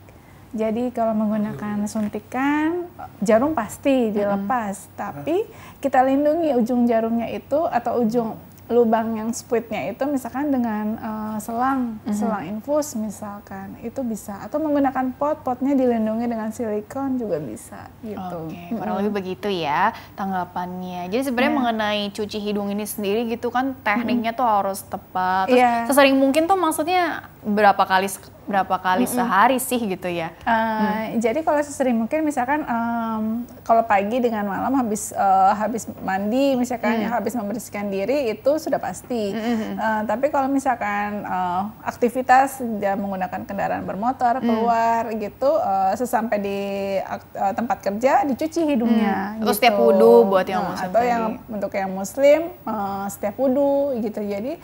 Jadi kalau menggunakan suntikan jarum pasti dilepas, hmm. tapi ah. kita lindungi ujung jarumnya itu atau ujung lubang yang spuitnya itu misalkan dengan uh, selang, hmm selang infus misalkan itu bisa atau menggunakan pot, potnya dilindungi dengan silikon juga bisa gitu. Okay, kurang mm-hmm. lebih begitu ya tanggapannya. Jadi sebenarnya yeah. mengenai cuci hidung ini sendiri gitu kan tekniknya hmm tuh harus tepat. Terus yeah. sesering mungkin tuh maksudnya berapa kali berapa kali mm -mm. sehari sih gitu ya? Uh, hmm. Jadi kalau sesering mungkin misalkan um, kalau pagi dengan malam habis uh, habis mandi misalkan mm. habis membersihkan diri itu sudah pasti. Mm -hmm. uh, tapi kalau misalkan uh, aktivitas dia menggunakan kendaraan bermotor hmm. keluar gitu uh, sesampai di uh, tempat kerja dicuci hidungnya. Mm. Gitu. Terus setiap wudhu buat yang nah, muslim. Atau yang untuk yang muslim uh, setiap wudhu gitu jadi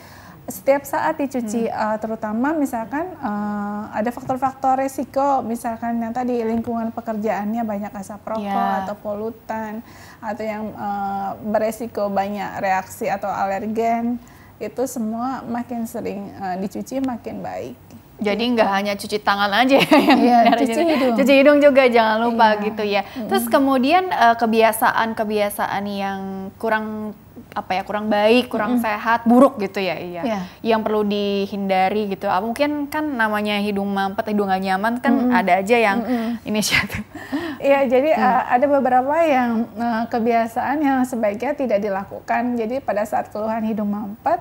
setiap saat dicuci hmm. uh, terutama misalkan uh, ada faktor-faktor resiko misalkan yang tadi lingkungan pekerjaannya banyak asap rokok yeah. atau polutan atau yang uh, beresiko banyak reaksi atau alergen itu semua makin sering uh, dicuci makin baik. Jadi gitu. nggak hanya cuci tangan aja *laughs* yang iya, cuci gitu. hidung. Cuci hidung juga jangan lupa iya. gitu ya. Terus kemudian kebiasaan-kebiasaan yang kurang apa ya kurang baik, kurang mm -hmm. sehat, buruk gitu ya, iya. Yeah. Yang perlu dihindari gitu. Ah, mungkin kan namanya hidung mampet, hidung gak nyaman kan mm -hmm. ada aja yang mm -hmm. inisiatif. *laughs* Iya, jadi mm. uh, ada beberapa yang uh, kebiasaan yang sebaiknya tidak dilakukan. Jadi pada saat keluhan hidung mampet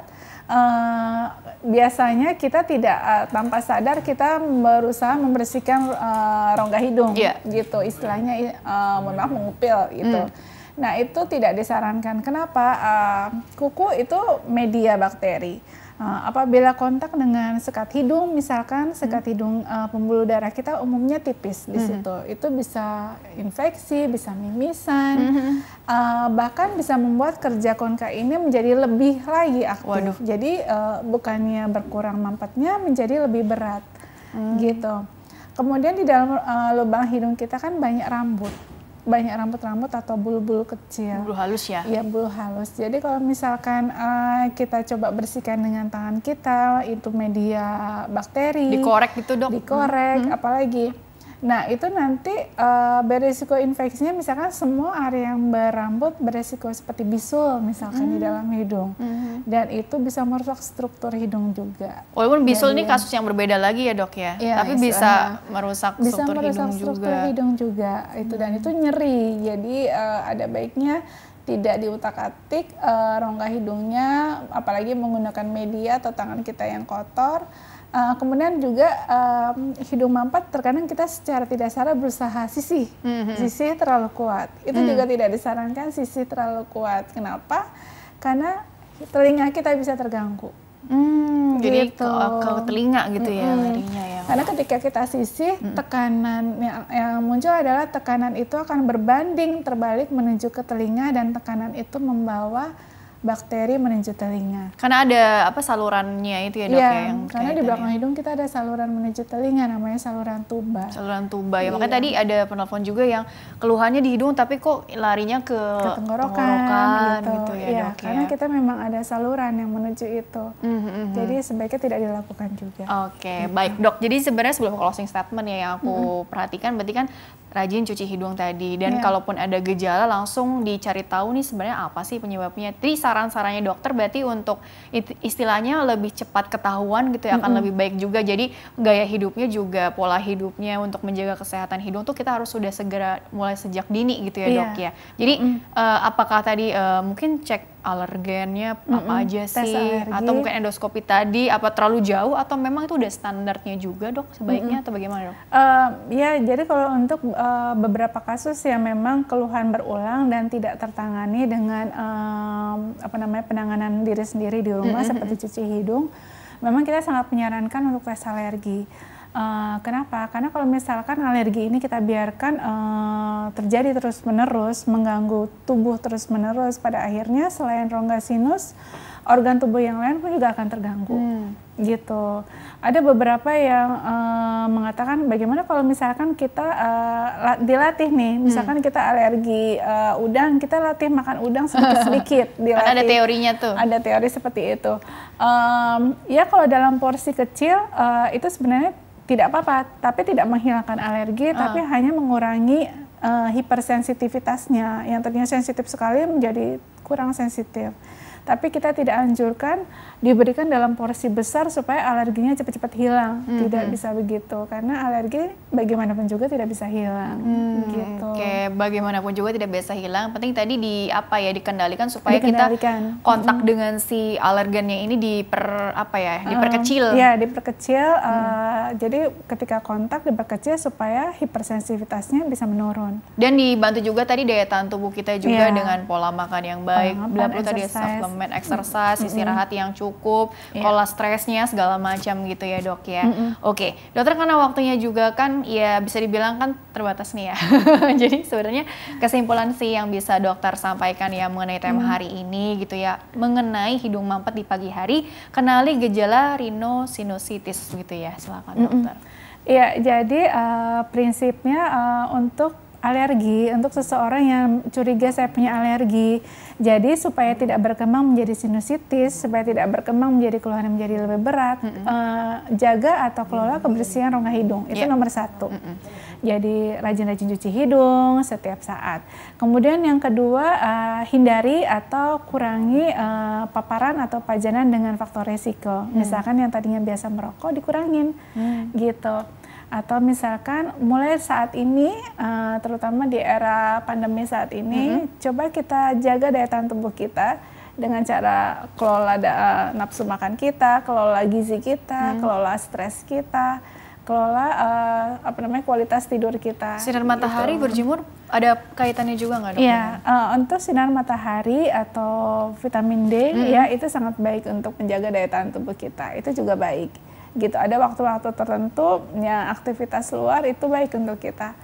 Uh, biasanya kita tidak uh, tanpa sadar kita berusaha membersihkan uh, rongga hidung yeah. gitu istilahnya uh, mengupil gitu mm. Nah, itu tidak disarankan. Kenapa? Uh, kuku itu media bakteri. Uh, apabila kontak dengan sekat hidung, misalkan sekat hmm. hidung uh, pembuluh darah kita umumnya tipis di hmm. situ, itu bisa infeksi, bisa mimisan, hmm. uh, bahkan bisa membuat kerja konka ini menjadi lebih lagi aktif. Waduh. Jadi uh, bukannya berkurang mampetnya, menjadi lebih berat, hmm. gitu. Kemudian di dalam uh, lubang hidung kita kan banyak rambut banyak rambut-rambut atau bulu-bulu kecil. Bulu halus ya? Iya, bulu halus. Jadi kalau misalkan uh, kita coba bersihkan dengan tangan kita, itu media bakteri. Dikorek gitu dok? Dikorek, hmm. apalagi Nah, itu nanti uh, beresiko infeksinya misalkan semua area yang berambut beresiko seperti bisul misalkan hmm. di dalam hidung. Hmm. Dan itu bisa merusak struktur hidung juga. Walaupun bisul Jadi, ini kasus yang berbeda lagi ya, Dok ya. ya Tapi bisa merusak bisa struktur merusak hidung struktur juga. hidung juga. Itu hmm. dan itu nyeri. Jadi uh, ada baiknya tidak diutak-atik e, eh, rongga hidungnya, apalagi menggunakan media atau tangan kita yang kotor. E, kemudian juga e, hidung mampet terkadang kita secara tidak sadar berusaha sisi mm-hmm. sisih terlalu kuat. Itu mm. juga tidak disarankan sisi terlalu kuat. Kenapa? Karena telinga kita bisa terganggu. Hmm, jadi gitu. ke, ke telinga gitu -hmm. ya larinya ya. Karena ketika kita sisih, -hmm. tekanan yang, yang muncul adalah tekanan itu akan berbanding terbalik menuju ke telinga dan tekanan itu membawa bakteri menuju telinga. Karena ada apa salurannya itu ya dok iya, ya, yang karena di belakang hidung kita ada saluran menuju telinga namanya saluran tuba. Saluran tuba ya. Iya. Makanya tadi ada penelpon juga yang keluhannya di hidung tapi kok larinya ke, ke tenggorokan, tenggorokan gitu. gitu ya, iya, ya dok karena ya. kita memang ada saluran yang menuju itu. Mm -hmm. Jadi sebaiknya tidak dilakukan juga. Oke, okay, gitu. baik dok. Jadi sebenarnya sebelum closing statement ya yang aku mm -hmm. perhatikan berarti kan rajin cuci hidung tadi dan yeah. kalaupun ada gejala langsung dicari tahu nih sebenarnya apa sih penyebabnya. Tri saran-sarannya dokter berarti untuk istilahnya lebih cepat ketahuan gitu ya mm -hmm. akan lebih baik juga. Jadi gaya hidupnya juga pola hidupnya untuk menjaga kesehatan hidung tuh kita harus sudah segera mulai sejak dini gitu ya yeah. dok ya. Jadi mm -hmm. uh, apakah tadi uh, mungkin cek alergennya mm-hmm. apa aja sih? Tes alergi. Atau mungkin endoskopi tadi apa terlalu jauh atau memang itu udah standarnya juga dok sebaiknya mm-hmm. atau bagaimana dok? Uh, ya jadi kalau untuk uh, beberapa kasus yang memang keluhan berulang dan tidak tertangani dengan um, apa namanya penanganan diri sendiri di rumah mm-hmm. seperti cuci hidung, memang kita sangat menyarankan untuk tes alergi Eh, kenapa? Karena kalau misalkan alergi ini kita biarkan uh, terjadi terus-menerus, mengganggu tubuh terus-menerus, pada akhirnya selain rongga sinus, organ tubuh yang lain pun juga akan terganggu. Hmm. Gitu. Ada beberapa yang uh, mengatakan bagaimana kalau misalkan kita uh, dilatih nih, hmm. misalkan hmm. kita alergi uh, udang, kita latih makan udang sedikit-sedikit. *laughs* Ada teorinya tuh. Ada teori seperti itu. Um, ya kalau dalam porsi kecil uh, itu sebenarnya tidak apa-apa, tapi tidak menghilangkan alergi, uh. tapi hanya mengurangi uh, hipersensitivitasnya. Yang tadinya sensitif sekali menjadi kurang sensitif. Tapi kita tidak anjurkan diberikan dalam porsi besar supaya alerginya cepat-cepat hilang. Mm-hmm. Tidak hmm. bisa begitu karena alergi bagaimanapun juga tidak bisa hilang. Mm, gitu. Oke, okay. bagaimanapun juga tidak bisa hilang. Penting tadi di apa ya dikendalikan supaya dikendalikan. kita kontak mm-hmm. dengan si alergennya ini diper apa ya, eh, diperkecil. Iya diperkecil. Mm. Uh, jadi ketika kontak diperkecil supaya hipersensitivitasnya bisa menurun. Dan dibantu juga tadi daya tahan tubuh kita juga yeah. dengan pola makan yang baik, belum tadi suplemen, exercise, mm-hmm. istirahat yang cukup cukup, yeah. pola stresnya segala macam gitu ya dok ya. Mm -hmm. Oke, okay. dokter karena waktunya juga kan ya bisa dibilang kan terbatas nih ya. *laughs* Jadi sebenarnya kesimpulan sih yang bisa dokter sampaikan ya mengenai tema mm. hari ini gitu ya, mengenai hidung mampet di pagi hari, kenali gejala rhinosinusitis gitu ya. Silakan dokter. -mm. dokter. ya jadi uh, prinsipnya uh, untuk alergi untuk seseorang yang curiga saya punya alergi. Jadi supaya hmm. tidak berkembang menjadi sinusitis, supaya tidak berkembang menjadi keluhan menjadi lebih berat, mm -hmm. Eh, jaga atau kelola iya. kebersihan rongga hidung itu yeah. nomor satu. Mm -hmm. Jadi rajin-rajin cuci hidung setiap saat. Kemudian yang kedua eh, hindari atau kurangi eh, paparan atau pajanan dengan faktor resiko. Mm. Misalkan yang tadinya biasa merokok dikurangin, mm. gitu atau misalkan mulai saat ini uh, terutama di era pandemi saat ini mm-hmm. coba kita jaga daya tahan tubuh kita dengan cara kelola da, eh, nafsu makan kita, kelola gizi kita, mm. kelola stres kita, kelola uh, apa namanya kualitas tidur kita. Sinar matahari gitu. berjemur ada kaitannya juga nggak dok? Iya, uh, untuk sinar matahari atau vitamin D mm-hmm. ya itu sangat baik untuk menjaga daya tahan tubuh kita. Itu juga baik gitu ada waktu-waktu tertentu yang aktivitas luar itu baik untuk kita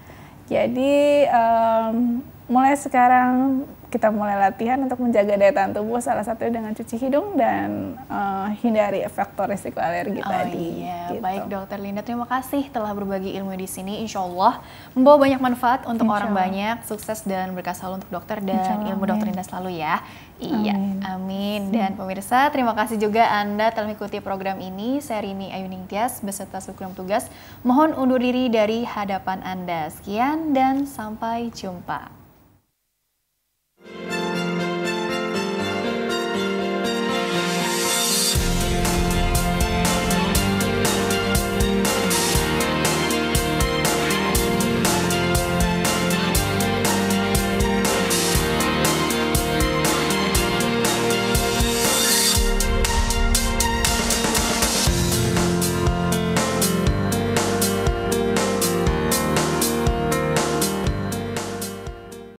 jadi um, mulai sekarang kita mulai latihan untuk menjaga daya tahan tubuh salah satunya dengan cuci hidung dan uh, hindari faktor risiko alergi oh, tadi. Iya. Gitu. Baik dokter Linda, terima kasih telah berbagi ilmu di sini. Insya Allah membawa banyak manfaat untuk orang banyak, sukses dan berkah selalu untuk dokter dan Allah, ilmu amin. dokter Linda selalu ya. Iya, amin. amin. Dan pemirsa, terima kasih juga Anda telah mengikuti program ini. Saya Rini Ayu Ningtyas beserta subkrim tugas. Mohon undur diri dari hadapan Anda. Sekian dan sampai jumpa. Thank you.